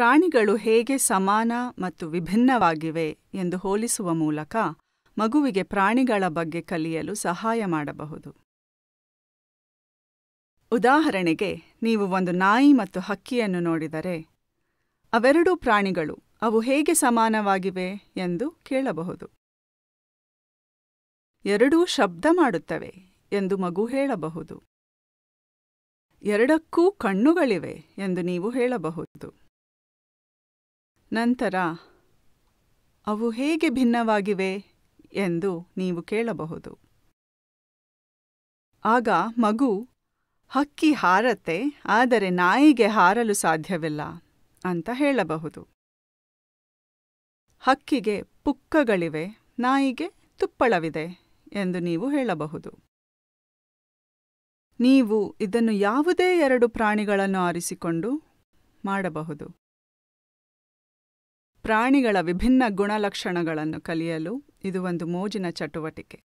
ಪ್ರಾಣಿಗಳು ಹೇಗೆ ಸಮಾನ ಮತ್ತು ವಿಭಿನ್ನವಾಗಿವೆ ಎಂದು ಹೋಲಿಸುವ ಮೂಲಕ ಮಗುವಿಗೆ ಪ್ರಾಣಿಗಳ ಬಗ್ಗೆ ಕಲಿಯಲು ಸಹಾಯ ಮಾಡಬಹುದು ಉದಾಹರಣೆಗೆ ನೀವು ಒಂದು ನಾಯಿ ಮತ್ತು ಹಕ್ಕಿಯನ್ನು ನೋಡಿದರೆ ಅವೆರಡೂ ಪ್ರಾಣಿಗಳು ಅವು ಹೇಗೆ ಸಮಾನವಾಗಿವೆ ಎಂದು ಕೇಳಬಹುದು ಎರಡೂ ಶಬ್ದ ಮಾಡುತ್ತವೆ ಎಂದು ಮಗು ಹೇಳಬಹುದು ಎರಡಕ್ಕೂ ಕಣ್ಣುಗಳಿವೆ ಎಂದು ನೀವು ಹೇಳಬಹುದು ನಂತರ ಅವು ಹೇಗೆ ಭಿನ್ನವಾಗಿವೆ ಎಂದು ನೀವು ಕೇಳಬಹುದು ಆಗ ಮಗು ಹಕ್ಕಿ ಹಾರತ್ತೆ ಆದರೆ ನಾಯಿಗೆ ಹಾರಲು ಸಾಧ್ಯವಿಲ್ಲ ಅಂತ ಹೇಳಬಹುದು ಹಕ್ಕಿಗೆ ಪುಕ್ಕಗಳಿವೆ ನಾಯಿಗೆ ತುಪ್ಪಳವಿದೆ ಎಂದು ನೀವು ಹೇಳಬಹುದು ನೀವು ಇದನ್ನು ಯಾವುದೇ ಎರಡು ಪ್ರಾಣಿಗಳನ್ನು ಆರಿಸಿಕೊಂಡು ಮಾಡಬಹುದು ಪ್ರಾಣಿಗಳ ವಿಭಿನ್ನ ಗುಣಲಕ್ಷಣಗಳನ್ನು ಕಲಿಯಲು ಇದು ಒಂದು ಮೋಜಿನ ಚಟುವಟಿಕೆ